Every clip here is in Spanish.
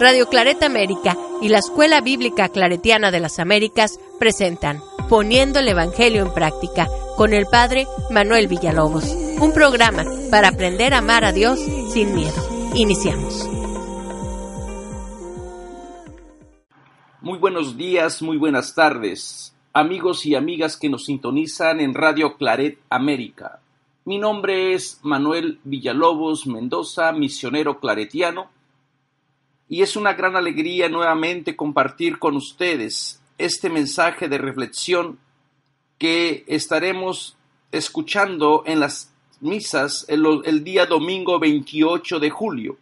Radio Claret América y la Escuela Bíblica Claretiana de las Américas presentan Poniendo el Evangelio en Práctica con el Padre Manuel Villalobos, un programa para aprender a amar a Dios sin miedo. Iniciamos. Muy buenos días, muy buenas tardes, amigos y amigas que nos sintonizan en Radio Claret América. Mi nombre es Manuel Villalobos Mendoza, misionero claretiano, y es una gran alegría nuevamente compartir con ustedes este mensaje de reflexión que estaremos escuchando en las misas el, día domingo 28 de julio.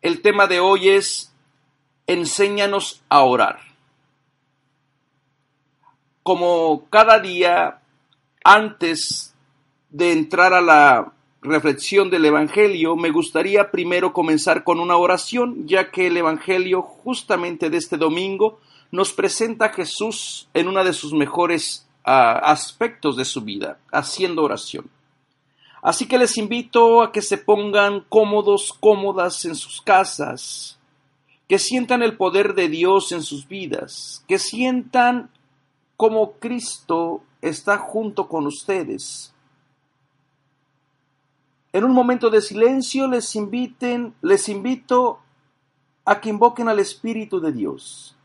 El tema de hoy es Enséñanos a orar. Como cada día antes de entrar a la reflexión del Evangelio, me gustaría primero comenzar con una oración, ya que el Evangelio justamente de este domingo nos presenta a Jesús en uno de sus mejores ah, aspectos de su vida, haciendo oración. Así que les invito a que se pongan cómodos, cómodas en sus casas, que sientan el poder de Dios en sus vidas, que sientan como Cristo está junto con ustedes en un momento de silencio les inviten, les invito a que invoquen al Espíritu de Dios.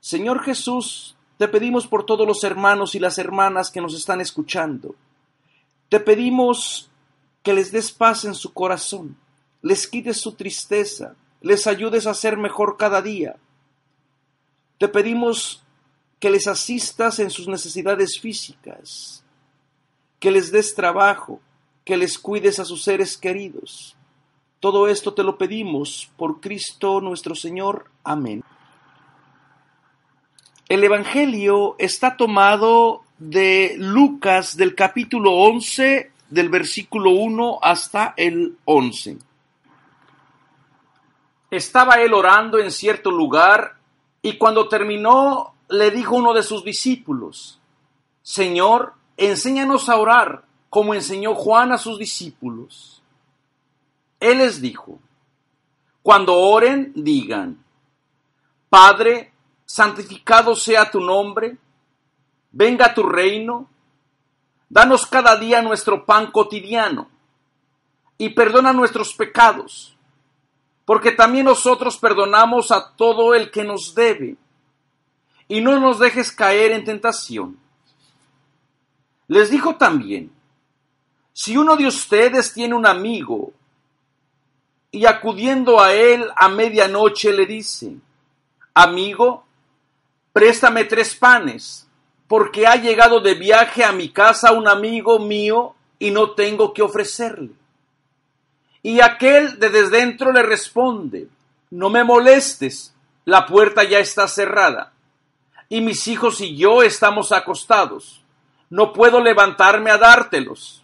Señor Jesús, te pedimos por todos los hermanos y las hermanas que nos están escuchando. Te pedimos que les des paz en su corazón, les quites su tristeza, les ayudes a ser mejor cada día. Te pedimos que les asistas en sus necesidades físicas, que les des trabajo, que les cuides a sus seres queridos. Todo esto te lo pedimos por Cristo nuestro Señor. Amén. El Evangelio está tomado de Lucas del capítulo 11, del versículo 1 hasta el 11. Estaba él orando en cierto lugar y cuando terminó le dijo uno de sus discípulos, Señor, enséñanos a orar como enseñó Juan a sus discípulos. Él les dijo, cuando oren, digan, Padre, santificado sea tu nombre, venga tu reino, danos cada día nuestro pan cotidiano y perdona nuestros pecados, porque también nosotros perdonamos a todo el que nos debe, y no nos dejes caer en tentación. Les dijo también, si uno de ustedes tiene un amigo y acudiendo a él a medianoche le dice, amigo, préstame tres panes, porque ha llegado de viaje a mi casa un amigo mío y no tengo que ofrecerle. Y aquel de desde dentro le responde, no me molestes, la puerta ya está cerrada, y mis hijos y yo estamos acostados, no puedo levantarme a dártelos.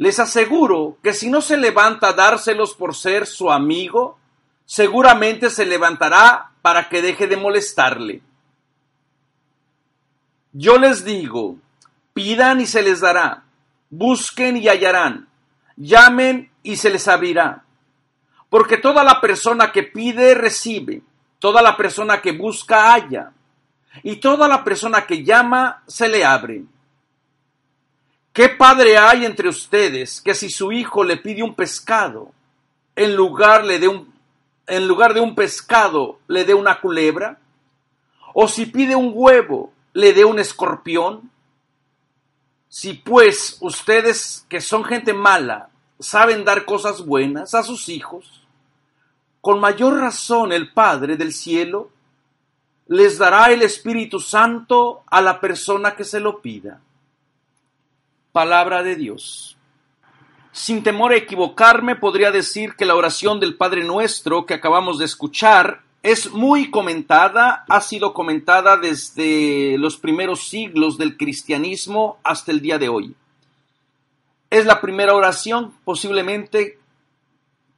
Les aseguro que si no se levanta a dárselos por ser su amigo, seguramente se levantará para que deje de molestarle. Yo les digo, pidan y se les dará, busquen y hallarán, llamen y se les abrirá. Porque toda la persona que pide recibe, toda la persona que busca halla, y toda la persona que llama se le abre. ¿Qué padre hay entre ustedes que si su hijo le pide un pescado, en lugar, le un, en lugar de un pescado le dé una culebra? ¿O si pide un huevo, le dé un escorpión? Si pues ustedes que son gente mala saben dar cosas buenas a sus hijos, con mayor razón el Padre del cielo les dará el Espíritu Santo a la persona que se lo pida palabra de Dios. Sin temor a equivocarme, podría decir que la oración del Padre Nuestro que acabamos de escuchar es muy comentada, ha sido comentada desde los primeros siglos del cristianismo hasta el día de hoy. Es la primera oración posiblemente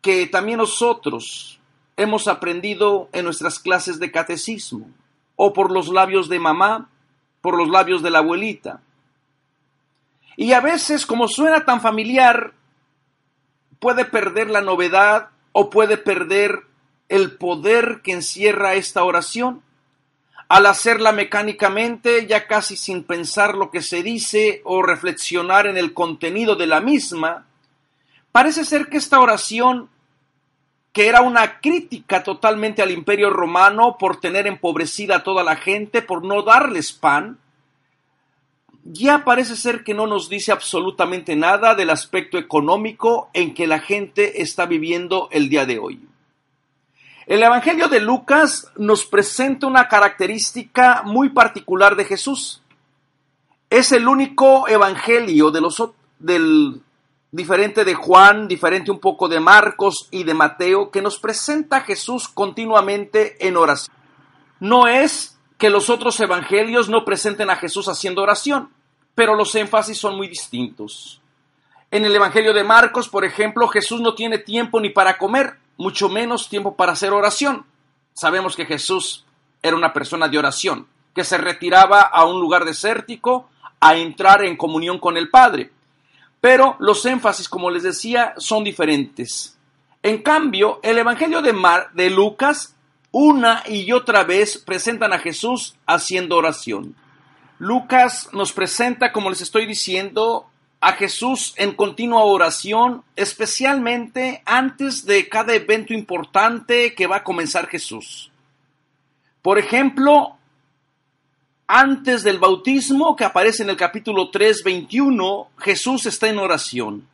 que también nosotros hemos aprendido en nuestras clases de catecismo, o por los labios de mamá, por los labios de la abuelita, y a veces, como suena tan familiar, puede perder la novedad o puede perder el poder que encierra esta oración. Al hacerla mecánicamente, ya casi sin pensar lo que se dice o reflexionar en el contenido de la misma, parece ser que esta oración, que era una crítica totalmente al imperio romano por tener empobrecida a toda la gente, por no darles pan, ya parece ser que no nos dice absolutamente nada del aspecto económico en que la gente está viviendo el día de hoy. El Evangelio de Lucas nos presenta una característica muy particular de Jesús. Es el único Evangelio de los, del diferente de Juan, diferente un poco de Marcos y de Mateo, que nos presenta a Jesús continuamente en oración. No es que los otros evangelios no presenten a Jesús haciendo oración, pero los énfasis son muy distintos. En el Evangelio de Marcos, por ejemplo, Jesús no tiene tiempo ni para comer, mucho menos tiempo para hacer oración. Sabemos que Jesús era una persona de oración, que se retiraba a un lugar desértico a entrar en comunión con el Padre. Pero los énfasis, como les decía, son diferentes. En cambio, el Evangelio de, Mar, de Lucas una y otra vez presentan a Jesús haciendo oración. Lucas nos presenta, como les estoy diciendo, a Jesús en continua oración, especialmente antes de cada evento importante que va a comenzar Jesús. Por ejemplo, antes del bautismo que aparece en el capítulo 3, 21, Jesús está en oración.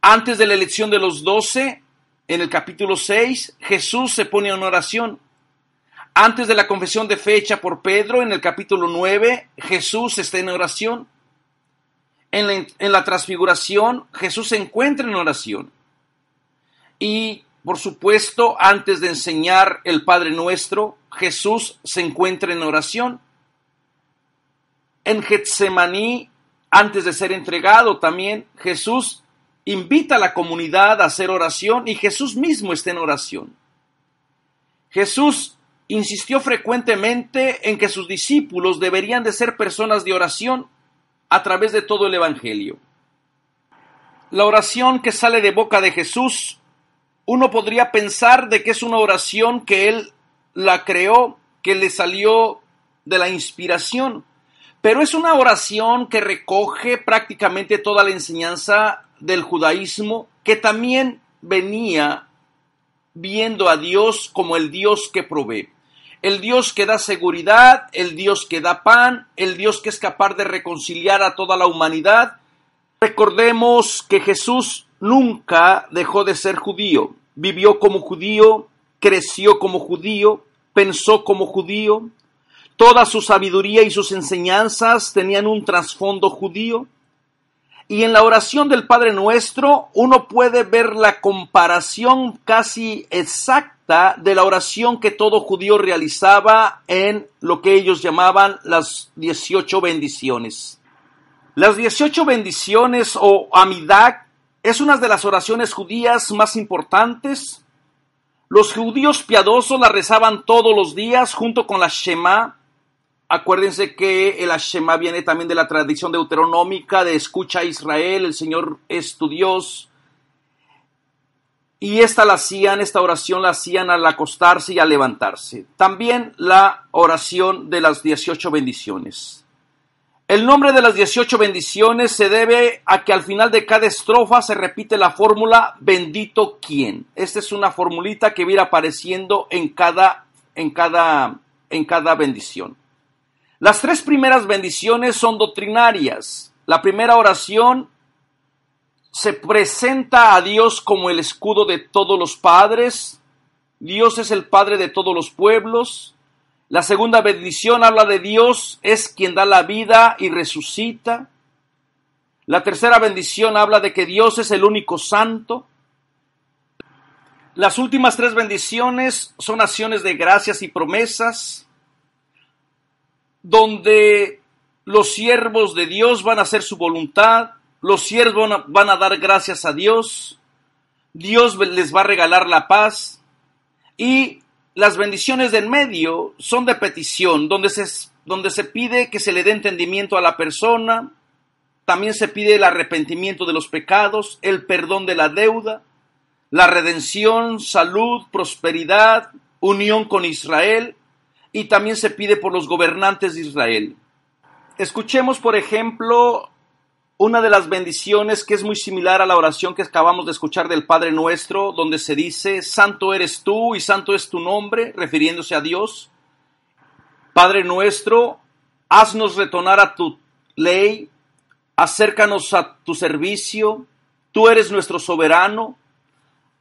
Antes de la elección de los doce, en el capítulo 6, Jesús se pone en oración. Antes de la confesión de fecha por Pedro, en el capítulo 9, Jesús está en oración. En la, en la, transfiguración, Jesús se encuentra en oración. Y, por supuesto, antes de enseñar el Padre Nuestro, Jesús se encuentra en oración. En Getsemaní, antes de ser entregado también, Jesús invita a la comunidad a hacer oración y Jesús mismo está en oración. Jesús insistió frecuentemente en que sus discípulos deberían de ser personas de oración a través de todo el Evangelio. La oración que sale de boca de Jesús, uno podría pensar de que es una oración que él la creó, que le salió de la inspiración, pero es una oración que recoge prácticamente toda la enseñanza del judaísmo que también venía viendo a Dios como el Dios que provee, el Dios que da seguridad, el Dios que da pan, el Dios que es capaz de reconciliar a toda la humanidad. Recordemos que Jesús nunca dejó de ser judío, vivió como judío, creció como judío, pensó como judío, toda su sabiduría y sus enseñanzas tenían un trasfondo judío. Y en la oración del Padre Nuestro uno puede ver la comparación casi exacta de la oración que todo judío realizaba en lo que ellos llamaban las 18 bendiciones. Las 18 bendiciones o Amidak es una de las oraciones judías más importantes. Los judíos piadosos la rezaban todos los días junto con la Shema, Acuérdense que el Hashemá viene también de la tradición deuteronómica de escucha a Israel, el Señor es tu Dios. Y esta la hacían, esta oración la hacían al acostarse y al levantarse. También la oración de las 18 bendiciones. El nombre de las 18 bendiciones se debe a que al final de cada estrofa se repite la fórmula bendito quien. Esta es una formulita que viene apareciendo en cada, en cada, en cada bendición. Las tres primeras bendiciones son doctrinarias. La primera oración se presenta a Dios como el escudo de todos los padres. Dios es el Padre de todos los pueblos. La segunda bendición habla de Dios, es quien da la vida y resucita. La tercera bendición habla de que Dios es el único santo. Las últimas tres bendiciones son acciones de gracias y promesas donde los siervos de Dios van a hacer su voluntad, los siervos van a, dar gracias a Dios, Dios les va a regalar la paz y las bendiciones del medio son de petición, donde donde se pide que se le dé entendimiento a la persona, también se pide el arrepentimiento de los pecados, el perdón de la deuda, la redención, salud, prosperidad, unión con Israel, y también se pide por los gobernantes de Israel. Escuchemos, por ejemplo, una de las bendiciones que es muy similar a la oración que acabamos de escuchar del Padre Nuestro, donde se dice, Santo eres tú y santo es tu nombre, refiriéndose a Dios. Padre Nuestro, haznos retornar a tu ley, acércanos a tu servicio, tú eres nuestro soberano,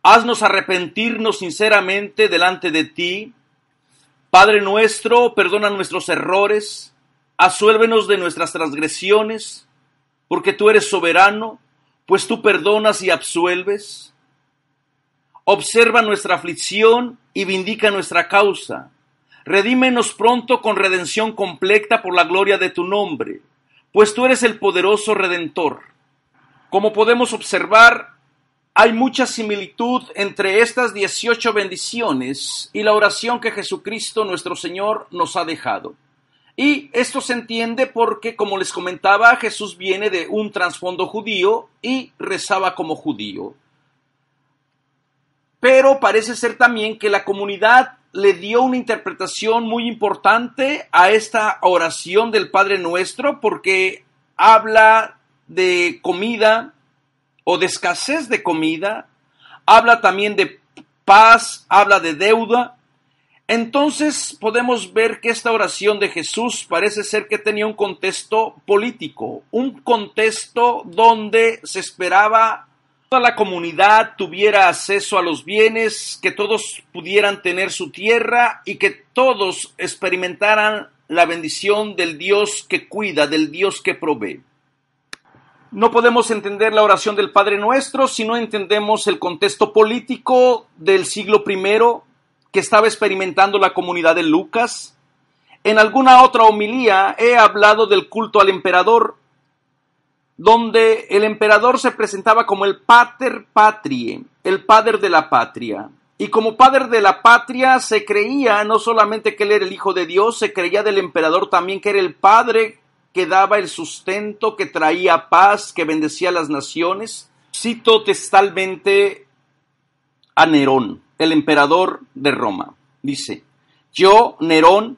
haznos arrepentirnos sinceramente delante de ti, Padre nuestro, perdona nuestros errores, asuélvenos de nuestras transgresiones, porque tú eres soberano, pues tú perdonas y absuelves. Observa nuestra aflicción y vindica nuestra causa. Redímenos pronto con redención completa por la gloria de tu nombre, pues tú eres el poderoso redentor. Como podemos observar, hay mucha similitud entre estas 18 bendiciones y la oración que Jesucristo nuestro Señor nos ha dejado. Y esto se entiende porque, como les comentaba, Jesús viene de un trasfondo judío y rezaba como judío. Pero parece ser también que la comunidad le dio una interpretación muy importante a esta oración del Padre Nuestro porque habla de comida, o de escasez de comida, habla también de paz, habla de deuda. Entonces podemos ver que esta oración de Jesús parece ser que tenía un contexto político, un contexto donde se esperaba toda la comunidad tuviera acceso a los bienes, que todos pudieran tener su tierra y que todos experimentaran la bendición del Dios que cuida, del Dios que provee. No podemos entender la oración del Padre Nuestro si no entendemos el contexto político del siglo I que estaba experimentando la comunidad de Lucas. En alguna otra homilía he hablado del culto al emperador, donde el emperador se presentaba como el pater patrie, el padre de la patria. Y como padre de la patria se creía no solamente que él era el hijo de Dios, se creía del emperador también que era el padre que daba el sustento, que traía paz, que bendecía a las naciones. Cito textualmente a Nerón, el emperador de Roma. Dice, yo, Nerón,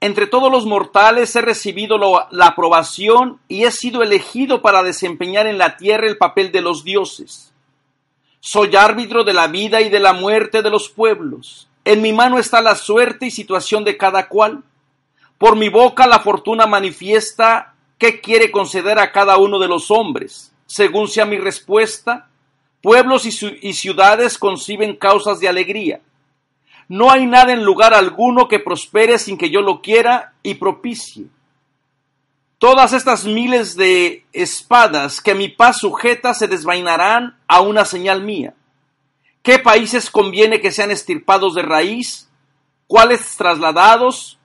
entre todos los mortales he recibido la aprobación y he sido elegido para desempeñar en la tierra el papel de los dioses. Soy árbitro de la vida y de la muerte de los pueblos. En mi mano está la suerte y situación de cada cual. Por mi boca la fortuna manifiesta qué quiere conceder a cada uno de los hombres. Según sea mi respuesta, pueblos y, ciudades conciben causas de alegría. No hay nada en lugar alguno que prospere sin que yo lo quiera y propicie. Todas estas miles de espadas que mi paz sujeta se desvainarán a una señal mía. ¿Qué países conviene que sean estirpados de raíz? ¿Cuáles trasladados?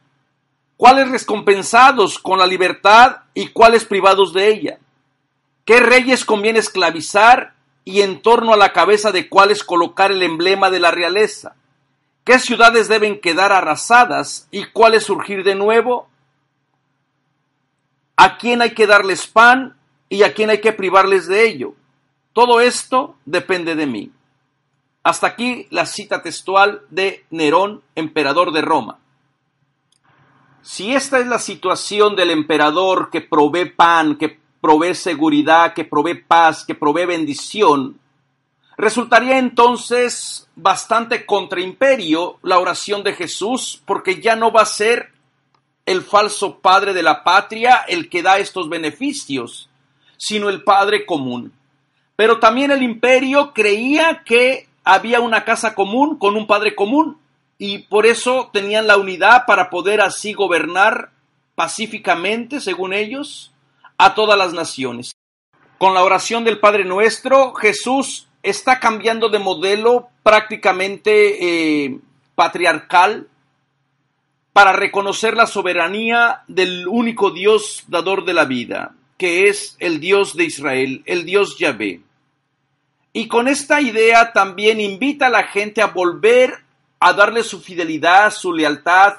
cuáles recompensados con la libertad y cuáles privados de ella, qué reyes conviene esclavizar y en torno a la cabeza de cuáles colocar el emblema de la realeza, qué ciudades deben quedar arrasadas y cuáles surgir de nuevo, a quién hay que darles pan y a quién hay que privarles de ello. Todo esto depende de mí. Hasta aquí la cita textual de Nerón, emperador de Roma. Si esta es la situación del emperador que provee pan, que provee seguridad, que provee paz, que provee bendición, resultaría entonces bastante contra imperio la oración de Jesús, porque ya no va a ser el falso padre de la patria el que da estos beneficios, sino el padre común. Pero también el imperio creía que había una casa común con un padre común y por eso tenían la unidad para poder así gobernar pacíficamente, según ellos, a todas las naciones. Con la oración del Padre Nuestro, Jesús está cambiando de modelo prácticamente eh, patriarcal para reconocer la soberanía del único Dios dador de la vida, que es el Dios de Israel, el Dios Yahvé. Y con esta idea también invita a la gente a volver a darle su fidelidad, su lealtad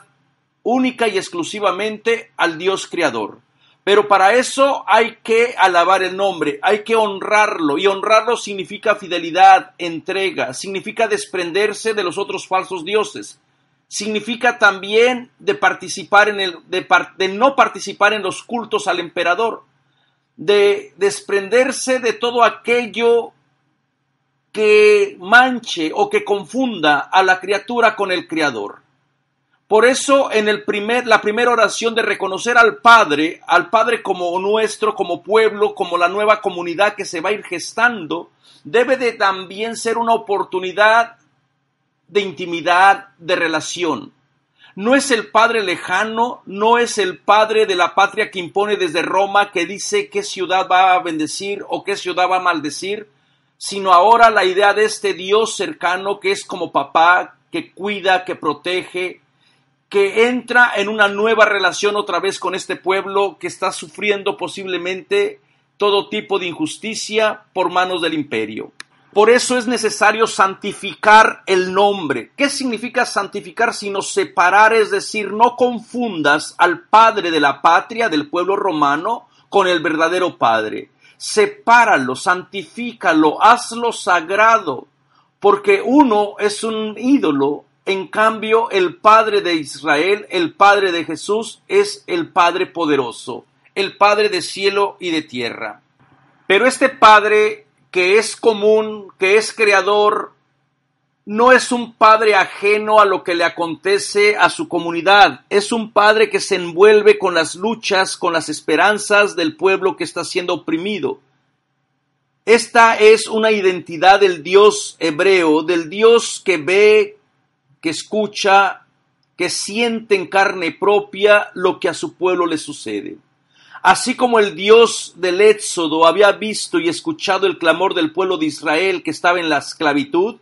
única y exclusivamente al Dios Creador. Pero para eso hay que alabar el nombre, hay que honrarlo. Y honrarlo significa fidelidad, entrega, significa desprenderse de los otros falsos dioses. Significa también de participar en el, no participar en los cultos al emperador, de desprenderse de todo aquello que manche o que confunda a la criatura con el Creador. Por eso en el primer, la primera oración de reconocer al Padre, al Padre como nuestro, como pueblo, como la nueva comunidad que se va a ir gestando, debe de también ser una oportunidad de intimidad, de relación. No es el Padre lejano, no es el Padre de la patria que impone desde Roma, que dice qué ciudad va a bendecir o qué ciudad va a maldecir sino ahora la idea de este Dios cercano que es como papá, que cuida, que protege, que entra en una nueva relación otra vez con este pueblo que está sufriendo posiblemente todo tipo de injusticia por manos del imperio. Por eso es necesario santificar el nombre. ¿Qué significa santificar sino separar? Es decir, no confundas al padre de la patria del pueblo romano con el verdadero padre sepáralo, santifícalo, hazlo sagrado, porque uno es un ídolo, en cambio el Padre de Israel, el Padre de Jesús, es el Padre poderoso, el Padre de cielo y de tierra. Pero este Padre que es común, que es creador, no es un padre ajeno a lo que le acontece a su comunidad, es un padre que se envuelve con las luchas, con las esperanzas del pueblo que está siendo oprimido. Esta es una identidad del Dios hebreo, del Dios que ve, que escucha, que siente en carne propia lo que a su pueblo le sucede. Así como el Dios del Éxodo había visto y escuchado el clamor del pueblo de Israel que estaba en la esclavitud,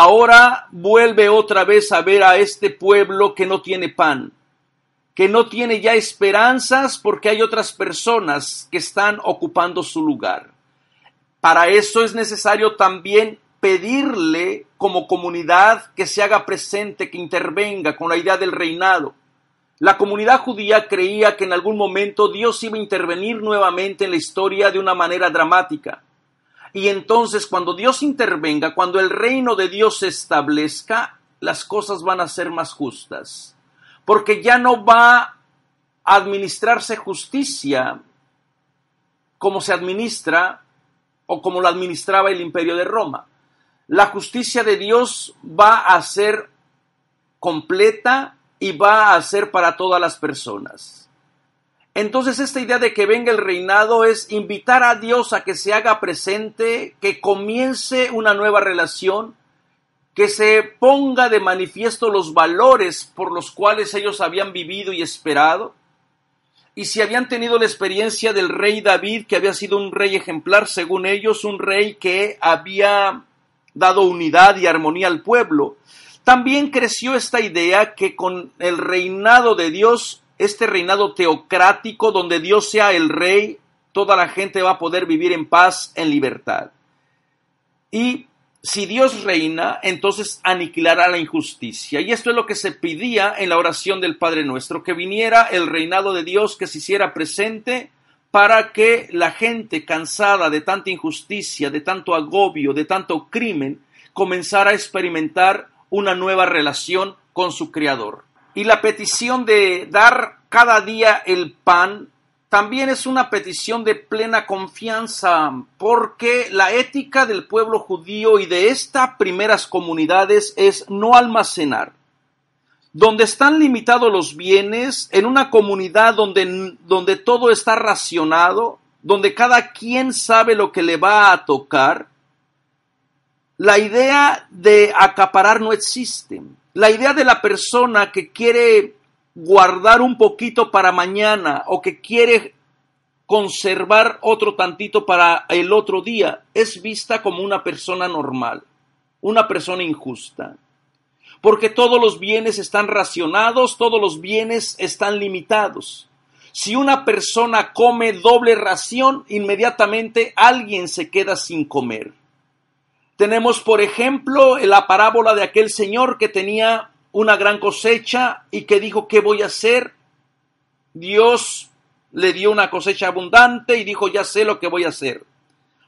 ahora vuelve otra vez a ver a este pueblo que no tiene pan, que no tiene ya esperanzas porque hay otras personas que están ocupando su lugar. Para eso es necesario también pedirle como comunidad que se haga presente, que intervenga con la idea del reinado. La comunidad judía creía que en algún momento Dios iba a intervenir nuevamente en la historia de una manera dramática. Y entonces cuando Dios intervenga, cuando el reino de Dios se establezca, las cosas van a ser más justas. Porque ya no va a administrarse justicia como se administra o como lo administraba el imperio de Roma. La justicia de Dios va a ser completa y va a ser para todas las personas. Entonces esta idea de que venga el reinado es invitar a Dios a que se haga presente, que comience una nueva relación, que se ponga de manifiesto los valores por los cuales ellos habían vivido y esperado. Y si habían tenido la experiencia del rey David, que había sido un rey ejemplar, según ellos, un rey que había dado unidad y armonía al pueblo, también creció esta idea que con el reinado de Dios este reinado teocrático donde Dios sea el rey, toda la gente va a poder vivir en paz, en libertad. Y si Dios reina, entonces aniquilará la injusticia. Y esto es lo que se pedía en la oración del Padre Nuestro, que viniera el reinado de Dios, que se hiciera presente para que la gente cansada de tanta injusticia, de tanto agobio, de tanto crimen, comenzara a experimentar una nueva relación con su Creador. Y la petición de dar cada día el pan también es una petición de plena confianza, porque la ética del pueblo judío y de estas primeras comunidades es no almacenar. Donde están limitados los bienes, en una comunidad donde, donde todo está racionado, donde cada quien sabe lo que le va a tocar, la idea de acaparar no existe la idea de la persona que quiere guardar un poquito para mañana o que quiere conservar otro tantito para el otro día es vista como una persona normal, una persona injusta. Porque todos los bienes están racionados, todos los bienes están limitados. Si una persona come doble ración, inmediatamente alguien se queda sin comer. Tenemos, por ejemplo, la parábola de aquel señor que tenía una gran cosecha y que dijo, ¿qué voy a hacer? Dios le dio una cosecha abundante y dijo, ya sé lo que voy a hacer.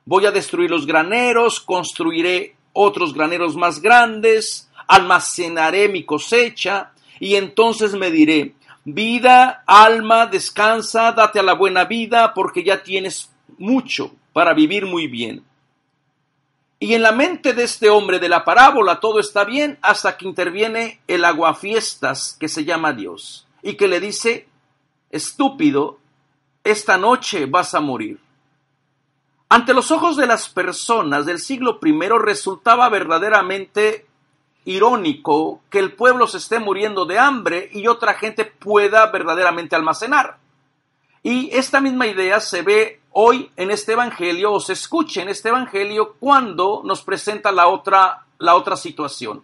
Voy a destruir los graneros, construiré otros graneros más grandes, almacenaré mi cosecha y entonces me diré, vida, alma, descansa, date a la buena vida porque ya tienes mucho para vivir muy bien. Y en la mente de este hombre de la parábola todo está bien hasta que interviene el aguafiestas que se llama Dios y que le dice, estúpido, esta noche vas a morir. Ante los ojos de las personas del siglo I resultaba verdaderamente irónico que el pueblo se esté muriendo de hambre y otra gente pueda verdaderamente almacenar. Y esta misma idea se ve hoy en este evangelio o se escuche en este evangelio cuando nos presenta la otra, la otra situación.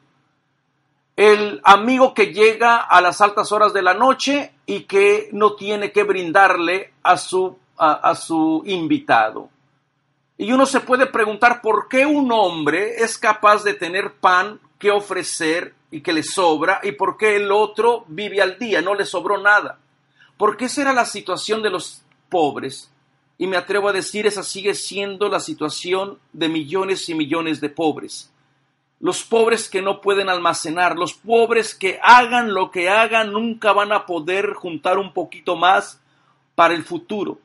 El amigo que llega a las altas horas de la noche y que no tiene que brindarle a su, a, su invitado. Y uno se puede preguntar por qué un hombre es capaz de tener pan que ofrecer y que le sobra y por qué el otro vive al día, no le sobró nada. Porque qué era la situación de los pobres. Y me atrevo a decir, esa sigue siendo la situación de millones y millones de pobres. Los pobres que no pueden almacenar, los pobres que hagan lo que hagan, nunca van a poder juntar un poquito más para el futuro.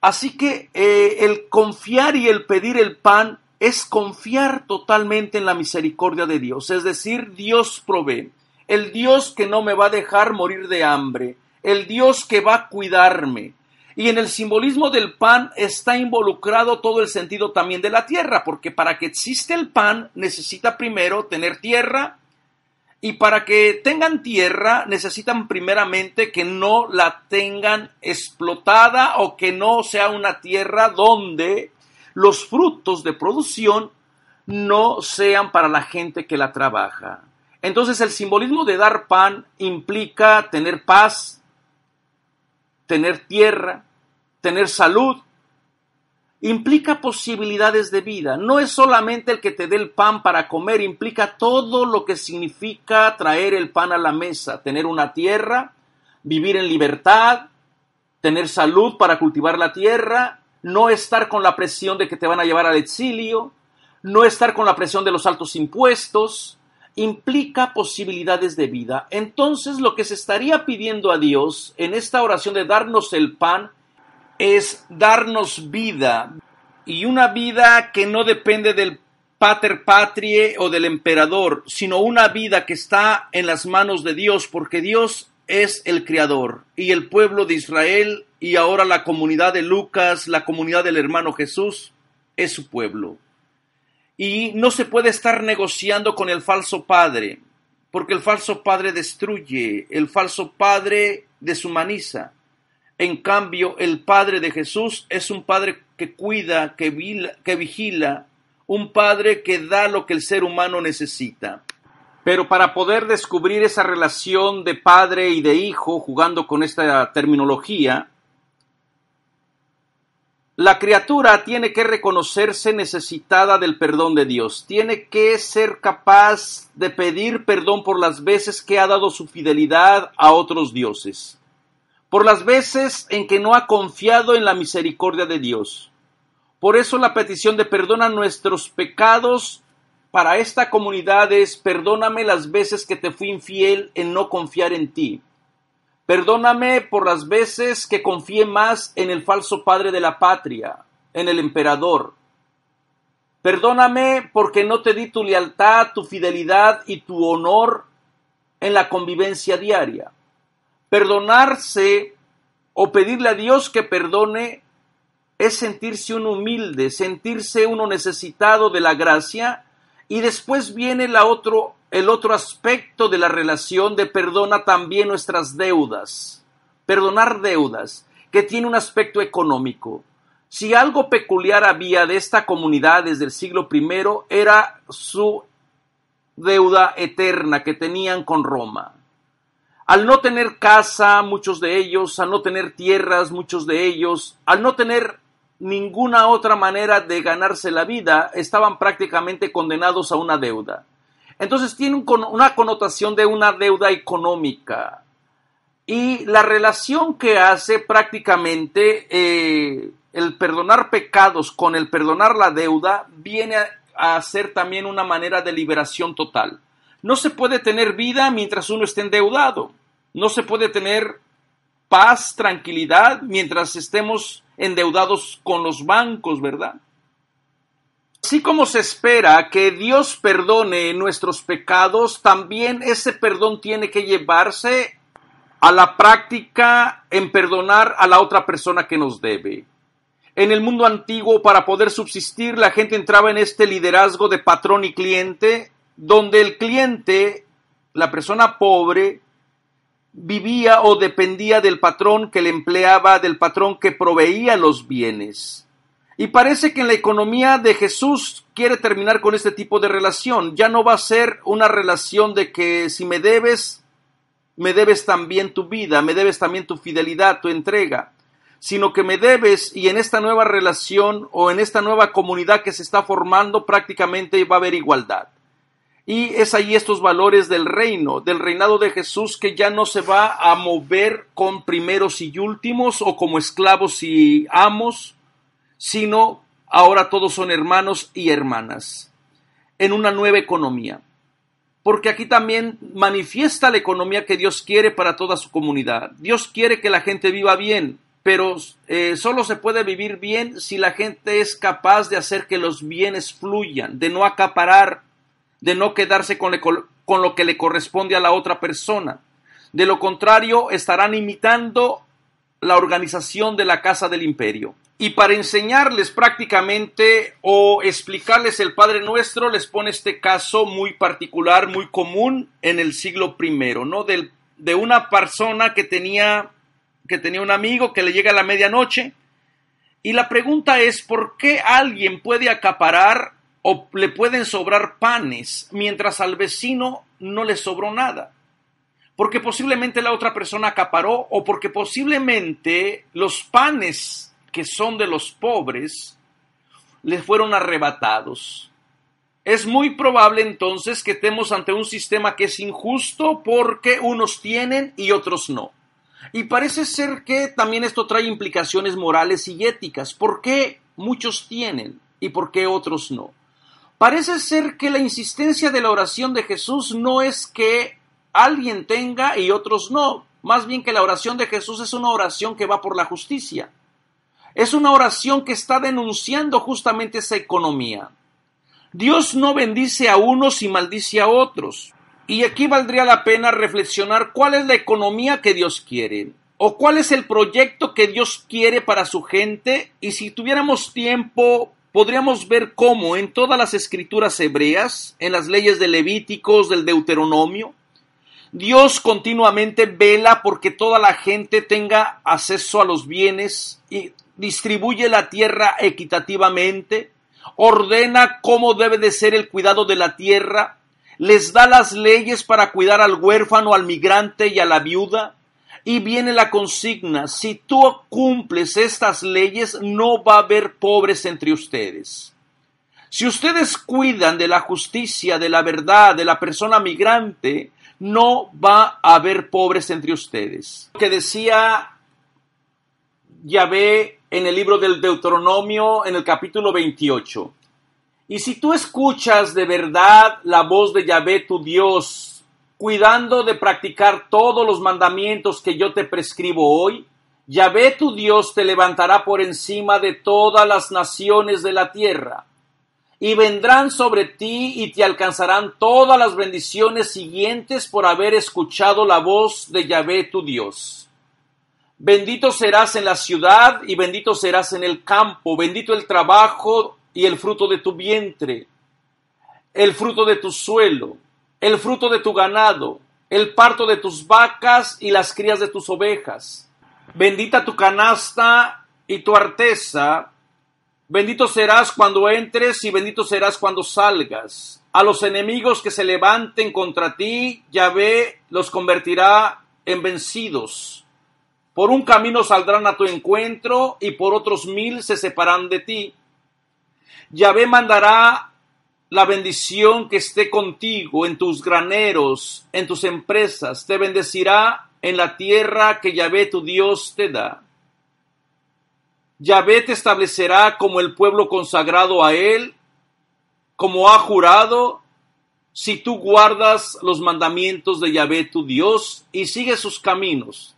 Así que eh, el confiar y el pedir el pan es confiar totalmente en la misericordia de Dios, es decir, Dios provee, el Dios que no me va a dejar morir de hambre, el Dios que va a cuidarme, y en el simbolismo del pan está involucrado todo el sentido también de la tierra, porque para que exista el pan necesita primero tener tierra, y para que tengan tierra necesitan primeramente que no la tengan explotada o que no sea una tierra donde los frutos de producción no sean para la gente que la trabaja. Entonces el simbolismo de dar pan implica tener paz, tener tierra, tener salud, implica posibilidades de vida. No es solamente el que te dé el pan para comer, implica todo lo que significa traer el pan a la mesa, tener una tierra, vivir en libertad, tener salud para cultivar la tierra, no estar con la presión de que te van a llevar al exilio, no estar con la presión de los altos impuestos, implica posibilidades de vida. Entonces lo que se estaría pidiendo a Dios en esta oración de darnos el pan es darnos vida y una vida que no depende del pater patrie o del emperador, sino una vida que está en las manos de Dios, porque Dios es el creador y el pueblo de Israel y ahora la comunidad de Lucas, la comunidad del hermano Jesús, es su pueblo. Y no se puede estar negociando con el falso padre, porque el falso padre destruye, el falso padre deshumaniza. En cambio, el Padre de Jesús es un Padre que cuida, que, que vigila, un Padre que da lo que el ser humano necesita. Pero para poder descubrir esa relación de padre y de hijo, jugando con esta terminología, la criatura tiene que reconocerse necesitada del perdón de Dios, tiene que ser capaz de pedir perdón por las veces que ha dado su fidelidad a otros dioses por las veces en que no ha confiado en la misericordia de Dios. Por eso la petición de perdona nuestros pecados para esta comunidad es perdóname las veces que te fui infiel en no confiar en ti. Perdóname por las veces que confié más en el falso padre de la patria, en el emperador. Perdóname porque no te di tu lealtad, tu fidelidad y tu honor en la convivencia diaria. Perdonarse o pedirle a Dios que perdone es sentirse uno humilde, sentirse uno necesitado de la gracia y después viene el otro aspecto de la relación de perdona también nuestras deudas, perdonar deudas, que tiene un aspecto económico. Si algo peculiar había de esta comunidad desde el siglo I era su deuda eterna que tenían con Roma al no tener casa, muchos de ellos, al no tener tierras, muchos de ellos, al no tener ninguna otra manera de ganarse la vida, estaban prácticamente condenados a una deuda. Entonces tiene una connotación de una deuda económica. Y la relación que hace prácticamente eh, el perdonar pecados con el perdonar la deuda viene a, a ser también una manera de liberación total. No se puede tener vida mientras uno esté endeudado. No se puede tener paz, tranquilidad, mientras estemos endeudados con los bancos, ¿verdad? Así como se espera que Dios perdone nuestros pecados, también ese perdón tiene que llevarse a la práctica en perdonar a la otra persona que nos debe. En el mundo antiguo, para poder subsistir, la gente entraba en este liderazgo de patrón y cliente, donde el cliente, la persona pobre, vivía o dependía del patrón que le empleaba, del patrón que proveía los bienes. Y parece que en la economía de Jesús quiere terminar con este tipo de relación. Ya no va a ser una relación de que si me debes, me debes también tu vida, me debes también tu fidelidad, tu entrega, sino que me debes y en esta nueva relación o en esta nueva comunidad que se está formando prácticamente va a haber igualdad. Y es ahí estos valores del reino, del reinado de Jesús que ya no se va a mover con primeros y últimos o como esclavos y amos, sino ahora todos son hermanos y hermanas en una nueva economía. Porque aquí también manifiesta la economía que Dios quiere para toda su comunidad. Dios quiere que la gente viva bien, pero eh, solo se puede vivir bien si la gente es capaz de hacer que los bienes fluyan, de no acaparar de no quedarse con, lo que le corresponde a la otra persona. De lo contrario, estarán imitando la organización de la Casa del Imperio. Y para enseñarles prácticamente o explicarles el Padre Nuestro, les pone este caso muy particular, muy común en el siglo I, ¿no? de, de una persona que tenía, que tenía un amigo que le llega a la medianoche. Y la pregunta es, ¿por qué alguien puede acaparar o le pueden sobrar panes, mientras al vecino no le sobró nada. Porque posiblemente la otra persona acaparó o porque posiblemente los panes que son de los pobres les fueron arrebatados. Es muy probable entonces que estemos ante un sistema que es injusto porque unos tienen y otros no. Y parece ser que también esto trae implicaciones morales y éticas. ¿Por qué muchos tienen y por qué otros no? Parece ser que la insistencia de la oración de Jesús no es que alguien tenga y otros no, más bien que la oración de Jesús es una oración que va por la justicia. Es una oración que está denunciando justamente esa economía. Dios no bendice a unos y maldice a otros. Y aquí valdría la pena reflexionar cuál es la economía que Dios quiere o cuál es el proyecto que Dios quiere para su gente y si tuviéramos tiempo podríamos ver cómo en todas las escrituras hebreas, en las leyes de Levíticos, del Deuteronomio, Dios continuamente vela porque toda la gente tenga acceso a los bienes y distribuye la tierra equitativamente, ordena cómo debe de ser el cuidado de la tierra, les da las leyes para cuidar al huérfano, al migrante y a la viuda, y viene la consigna, si tú cumples estas leyes, no va a haber pobres entre ustedes. Si ustedes cuidan de la justicia, de la verdad, de la persona migrante, no va a haber pobres entre ustedes. Lo que decía Yahvé en el libro del Deuteronomio, en el capítulo 28. Y si tú escuchas de verdad la voz de Yahvé, tu Dios, cuidando de practicar todos los mandamientos que yo te prescribo hoy, Yahvé tu Dios te levantará por encima de todas las naciones de la tierra, y vendrán sobre ti y te alcanzarán todas las bendiciones siguientes por haber escuchado la voz de Yahvé tu Dios. Bendito serás en la ciudad y bendito serás en el campo, bendito el trabajo y el fruto de tu vientre, el fruto de tu suelo el fruto de tu ganado, el parto de tus vacas y las crías de tus ovejas. Bendita tu canasta y tu arteza. Bendito serás cuando entres y bendito serás cuando salgas. A los enemigos que se levanten contra ti, Yahvé los convertirá en vencidos. Por un camino saldrán a tu encuentro y por otros mil se separarán de ti. Yahvé mandará la bendición que esté contigo en tus graneros, en tus empresas, te bendecirá en la tierra que Yahvé tu Dios te da. Yahvé te establecerá como el pueblo consagrado a él, como ha jurado, si tú guardas los mandamientos de Yahvé tu Dios y sigues sus caminos.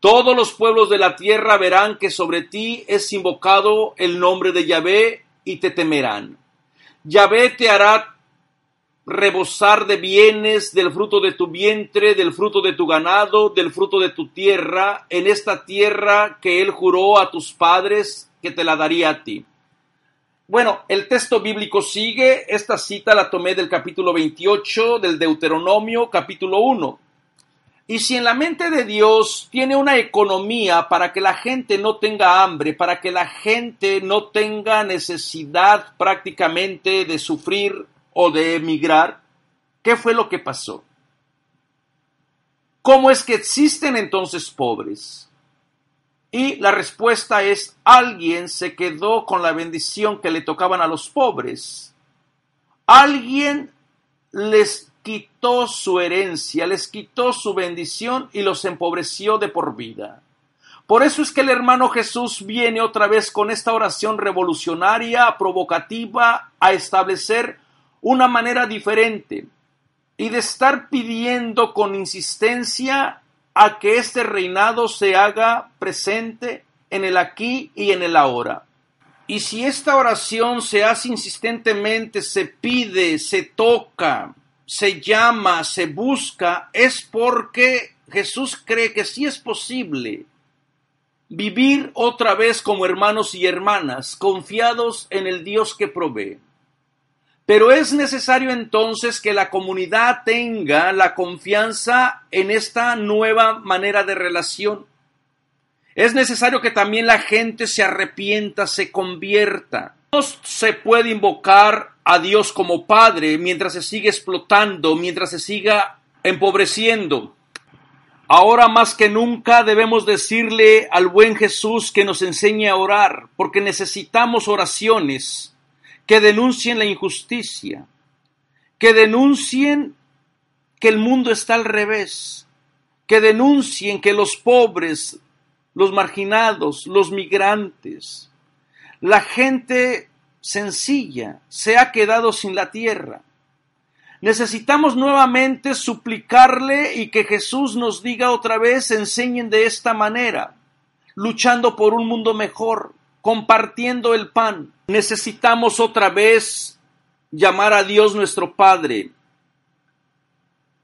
Todos los pueblos de la tierra verán que sobre ti es invocado el nombre de Yahvé y te temerán. Yahvé te hará rebosar de bienes, del fruto de tu vientre, del fruto de tu ganado, del fruto de tu tierra, en esta tierra que él juró a tus padres que te la daría a ti. Bueno, el texto bíblico sigue, esta cita la tomé del capítulo 28 del Deuteronomio, capítulo 1. Y si en la mente de Dios tiene una economía para que la gente no tenga hambre, para que la gente no tenga necesidad prácticamente de sufrir o de emigrar, ¿qué fue lo que pasó? ¿Cómo es que existen entonces pobres? Y la respuesta es, alguien se quedó con la bendición que le tocaban a los pobres. Alguien les quitó su herencia, les quitó su bendición y los empobreció de por vida. Por eso es que el hermano Jesús viene otra vez con esta oración revolucionaria, provocativa, a establecer una manera diferente y de estar pidiendo con insistencia a que este reinado se haga presente en el aquí y en el ahora. Y si esta oración se hace insistentemente, se pide, se toca, se llama, se busca, es porque Jesús cree que sí es posible vivir otra vez como hermanos y hermanas, confiados en el Dios que provee. Pero es necesario entonces que la comunidad tenga la confianza en esta nueva manera de relación. Es necesario que también la gente se arrepienta, se convierta se puede invocar a Dios como Padre mientras se sigue explotando, mientras se siga empobreciendo. Ahora más que nunca debemos decirle al buen Jesús que nos enseñe a orar, porque necesitamos oraciones que denuncien la injusticia, que denuncien que el mundo está al revés, que denuncien que los pobres, los marginados, los migrantes, la gente sencilla se ha quedado sin la tierra. Necesitamos nuevamente suplicarle y que Jesús nos diga otra vez, enseñen de esta manera, luchando por un mundo mejor, compartiendo el pan. Necesitamos otra vez llamar a Dios nuestro Padre.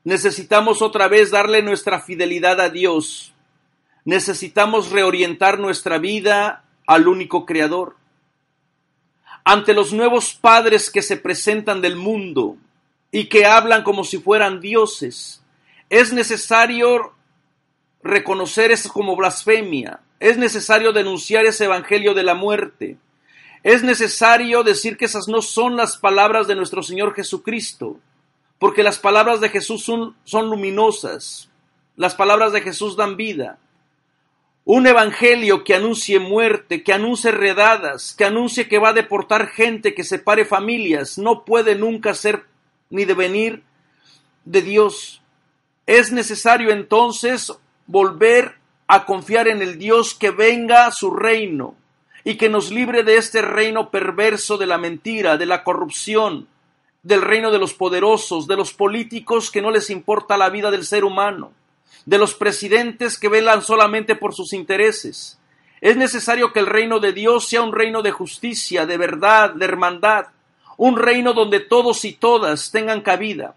Necesitamos otra vez darle nuestra fidelidad a Dios. Necesitamos reorientar nuestra vida al único Creador ante los nuevos padres que se presentan del mundo y que hablan como si fueran dioses. Es necesario reconocer eso como blasfemia. Es necesario denunciar ese evangelio de la muerte. Es necesario decir que esas no son las palabras de nuestro Señor Jesucristo, porque las palabras de Jesús son, son luminosas, las palabras de Jesús dan vida, un evangelio que anuncie muerte, que anuncie redadas, que anuncie que va a deportar gente, que separe familias, no puede nunca ser ni devenir de Dios. Es necesario entonces volver a confiar en el Dios que venga a su reino y que nos libre de este reino perverso de la mentira, de la corrupción, del reino de los poderosos, de los políticos que no les importa la vida del ser humano de los presidentes que velan solamente por sus intereses. Es necesario que el reino de Dios sea un reino de justicia, de verdad, de hermandad, un reino donde todos y todas tengan cabida,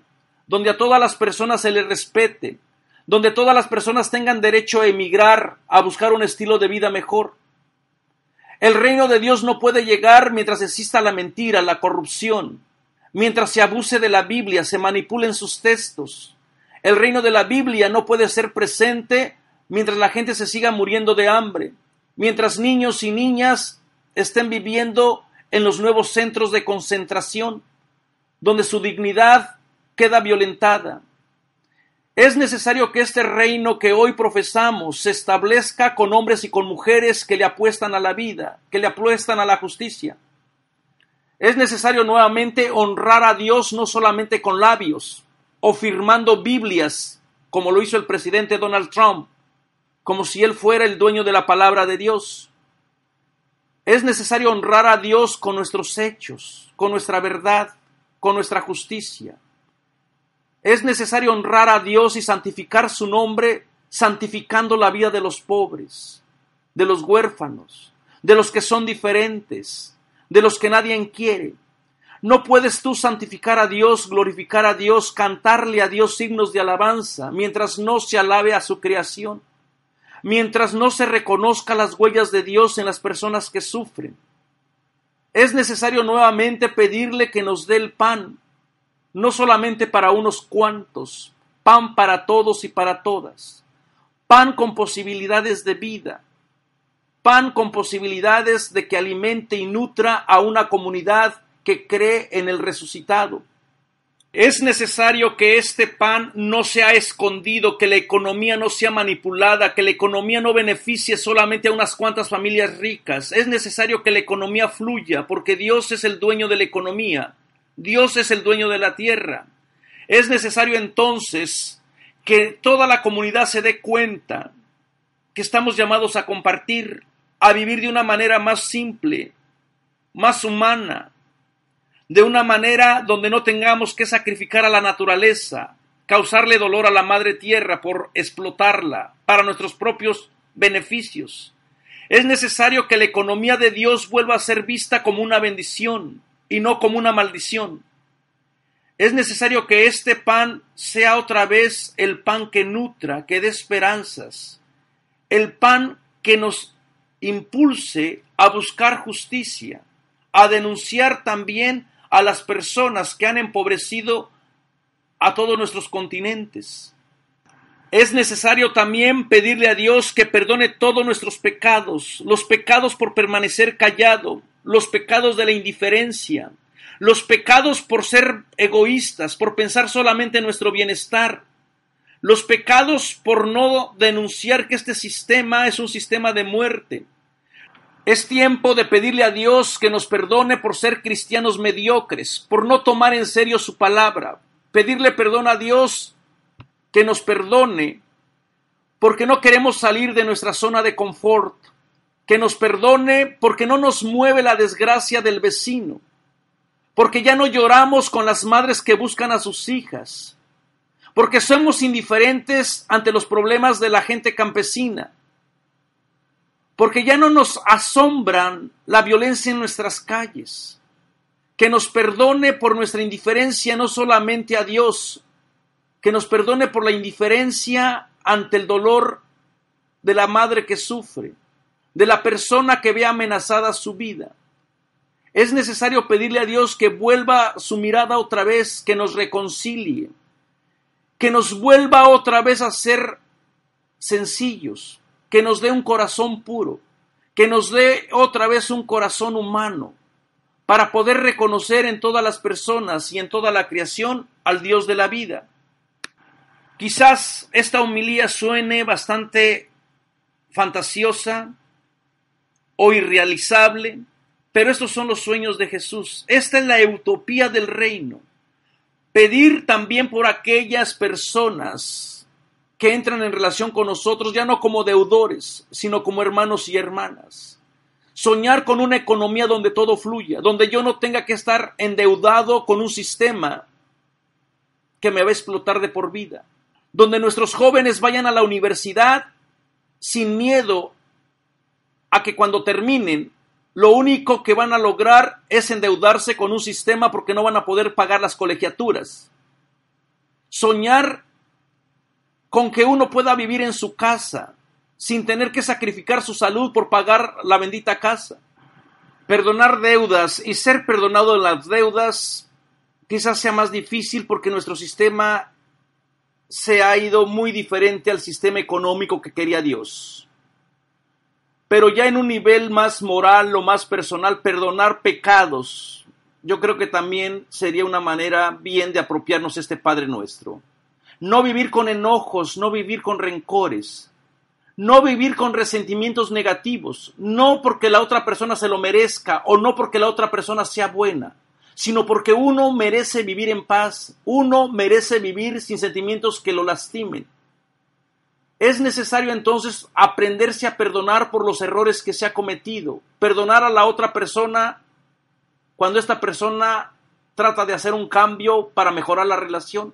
donde a todas las personas se les respete, donde todas las personas tengan derecho a emigrar, a buscar un estilo de vida mejor. El reino de Dios no puede llegar mientras exista la mentira, la corrupción, mientras se abuse de la Biblia, se manipulen sus textos, el reino de la Biblia no puede ser presente mientras la gente se siga muriendo de hambre, mientras niños y niñas estén viviendo en los nuevos centros de concentración, donde su dignidad queda violentada. Es necesario que este reino que hoy profesamos se establezca con hombres y con mujeres que le apuestan a la vida, que le apuestan a la justicia. Es necesario nuevamente honrar a Dios no solamente con labios, o firmando Biblias, como lo hizo el presidente Donald Trump, como si él fuera el dueño de la palabra de Dios. Es necesario honrar a Dios con nuestros hechos, con nuestra verdad, con nuestra justicia. Es necesario honrar a Dios y santificar su nombre, santificando la vida de los pobres, de los huérfanos, de los que son diferentes, de los que nadie quiere, no puedes tú santificar a Dios, glorificar a Dios, cantarle a Dios signos de alabanza, mientras no se alabe a su creación, mientras no se reconozca las huellas de Dios en las personas que sufren. Es necesario nuevamente pedirle que nos dé el pan, no solamente para unos cuantos, pan para todos y para todas, pan con posibilidades de vida, pan con posibilidades de que alimente y nutra a una comunidad que cree en el resucitado. Es necesario que este pan no sea escondido, que la economía no sea manipulada, que la economía no beneficie solamente a unas cuantas familias ricas. Es necesario que la economía fluya, porque Dios es el dueño de la economía. Dios es el dueño de la tierra. Es necesario entonces que toda la comunidad se dé cuenta que estamos llamados a compartir, a vivir de una manera más simple, más humana, de una manera donde no tengamos que sacrificar a la naturaleza, causarle dolor a la madre tierra por explotarla para nuestros propios beneficios. Es necesario que la economía de Dios vuelva a ser vista como una bendición y no como una maldición. Es necesario que este pan sea otra vez el pan que nutra, que dé esperanzas, el pan que nos impulse a buscar justicia, a denunciar también a las personas que han empobrecido a todos nuestros continentes. Es necesario también pedirle a Dios que perdone todos nuestros pecados, los pecados por permanecer callado, los pecados de la indiferencia, los pecados por ser egoístas, por pensar solamente en nuestro bienestar, los pecados por no denunciar que este sistema es un sistema de muerte, es tiempo de pedirle a Dios que nos perdone por ser cristianos mediocres, por no tomar en serio su palabra. Pedirle perdón a Dios que nos perdone porque no queremos salir de nuestra zona de confort. Que nos perdone porque no nos mueve la desgracia del vecino. Porque ya no lloramos con las madres que buscan a sus hijas. Porque somos indiferentes ante los problemas de la gente campesina porque ya no nos asombran la violencia en nuestras calles. Que nos perdone por nuestra indiferencia no solamente a Dios, que nos perdone por la indiferencia ante el dolor de la madre que sufre, de la persona que ve amenazada su vida. Es necesario pedirle a Dios que vuelva su mirada otra vez, que nos reconcilie, que nos vuelva otra vez a ser sencillos, que nos dé un corazón puro, que nos dé otra vez un corazón humano, para poder reconocer en todas las personas y en toda la creación al Dios de la vida. Quizás esta humilía suene bastante fantasiosa o irrealizable, pero estos son los sueños de Jesús. Esta es la utopía del reino. Pedir también por aquellas personas que entran en relación con nosotros ya no como deudores, sino como hermanos y hermanas. Soñar con una economía donde todo fluya, donde yo no tenga que estar endeudado con un sistema que me va a explotar de por vida, donde nuestros jóvenes vayan a la universidad sin miedo a que cuando terminen lo único que van a lograr es endeudarse con un sistema porque no van a poder pagar las colegiaturas. Soñar con que uno pueda vivir en su casa sin tener que sacrificar su salud por pagar la bendita casa. Perdonar deudas y ser perdonado en las deudas quizás sea más difícil porque nuestro sistema se ha ido muy diferente al sistema económico que quería Dios. Pero ya en un nivel más moral o más personal, perdonar pecados, yo creo que también sería una manera bien de apropiarnos este Padre nuestro. No vivir con enojos, no vivir con rencores, no vivir con resentimientos negativos, no porque la otra persona se lo merezca o no porque la otra persona sea buena, sino porque uno merece vivir en paz, uno merece vivir sin sentimientos que lo lastimen. Es necesario entonces aprenderse a perdonar por los errores que se ha cometido, perdonar a la otra persona cuando esta persona trata de hacer un cambio para mejorar la relación.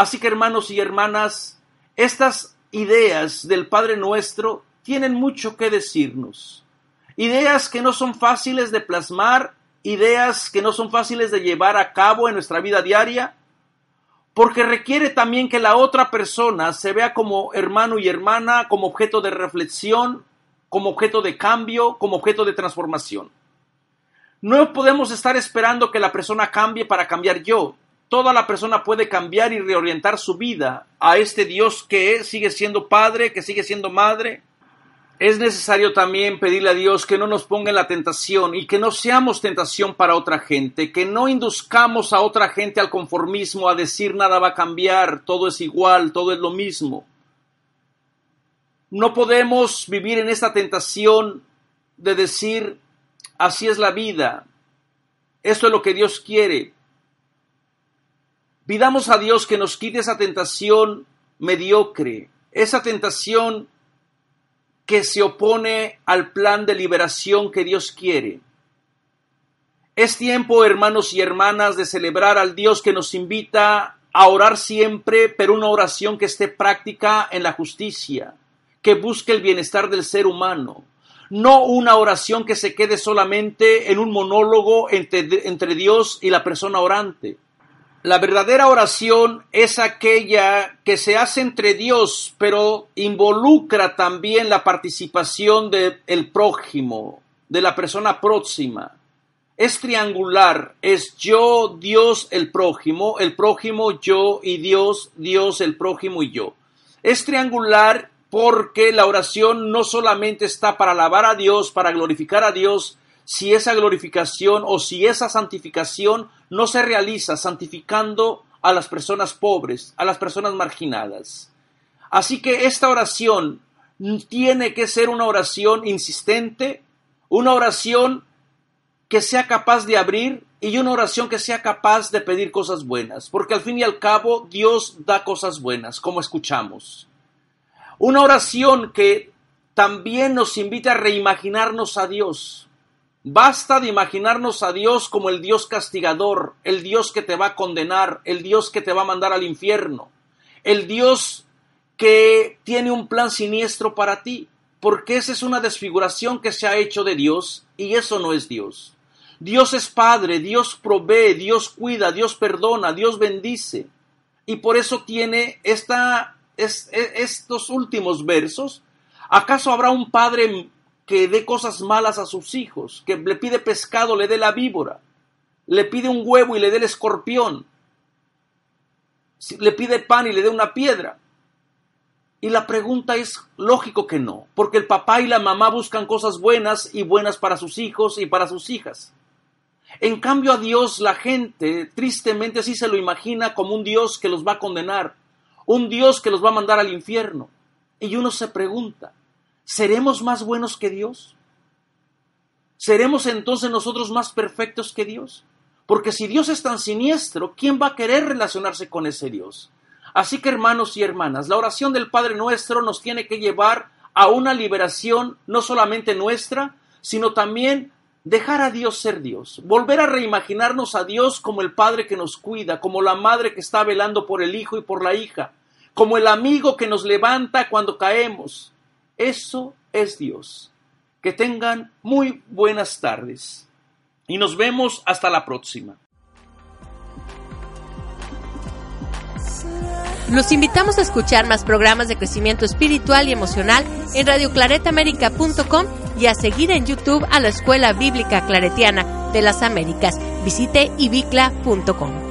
Así que hermanos y hermanas, estas ideas del Padre nuestro tienen mucho que decirnos. Ideas que no son fáciles de plasmar, ideas que no son fáciles de llevar a cabo en nuestra vida diaria, porque requiere también que la otra persona se vea como hermano y hermana, como objeto de reflexión, como objeto de cambio, como objeto de transformación. No podemos estar esperando que la persona cambie para cambiar yo toda la persona puede cambiar y reorientar su vida a este Dios que sigue siendo padre, que sigue siendo madre. Es necesario también pedirle a Dios que no nos ponga en la tentación y que no seamos tentación para otra gente, que no induzcamos a otra gente al conformismo, a decir nada va a cambiar, todo es igual, todo es lo mismo. No podemos vivir en esta tentación de decir, así es la vida, esto es lo que Dios quiere, Pidamos a Dios que nos quite esa tentación mediocre, esa tentación que se opone al plan de liberación que Dios quiere. Es tiempo, hermanos y hermanas, de celebrar al Dios que nos invita a orar siempre, pero una oración que esté práctica en la justicia, que busque el bienestar del ser humano, no una oración que se quede solamente en un monólogo entre, Dios y la persona orante. La verdadera oración es aquella que se hace entre Dios, pero involucra también la participación del el prójimo, de la persona próxima. Es triangular, es yo, Dios, el prójimo, el prójimo, yo y Dios, Dios, el prójimo y yo. Es triangular porque la oración no solamente está para alabar a Dios, para glorificar a Dios, si esa glorificación o si esa santificación no se realiza santificando a las personas pobres, a las personas marginadas. Así que esta oración tiene que ser una oración insistente, una oración que sea capaz de abrir y una oración que sea capaz de pedir cosas buenas, porque al fin y al cabo Dios da cosas buenas, como escuchamos. Una oración que también nos invita a reimaginarnos a Dios, Basta de imaginarnos a Dios como el Dios castigador, el Dios que te va a condenar, el Dios que te va a mandar al infierno, el Dios que tiene un plan siniestro para ti, porque esa es una desfiguración que se ha hecho de Dios y eso no es Dios. Dios es Padre, Dios provee, Dios cuida, Dios perdona, Dios bendice. Y por eso tiene estos últimos versos. ¿Acaso habrá un Padre que dé cosas malas a sus hijos, que le pide pescado, le dé la víbora, le pide un huevo y le dé el escorpión, le pide pan y le dé una piedra. Y la pregunta es, lógico que no, porque el papá y la mamá buscan cosas buenas y buenas para sus hijos y para sus hijas. En cambio a Dios la gente tristemente así se lo imagina como un Dios que los va a condenar, un Dios que los va a mandar al infierno. Y uno se pregunta, ¿seremos más buenos que Dios? ¿Seremos entonces nosotros más perfectos que Dios? Porque si Dios es tan siniestro, ¿quién va a querer relacionarse con ese Dios? Así que hermanos y hermanas, la oración del Padre nuestro nos tiene que llevar a una liberación no solamente nuestra, sino también dejar a Dios ser Dios, volver a reimaginarnos a Dios como el Padre que nos cuida, como la madre que está velando por el hijo y por la hija, como el amigo que nos levanta cuando caemos, eso es Dios. Que tengan muy buenas tardes y nos vemos hasta la próxima. Los invitamos a escuchar más programas de crecimiento espiritual y emocional en radioclaretamerica.com y a seguir en YouTube a la Escuela Bíblica Claretiana de las Américas. Visite ibicla.com.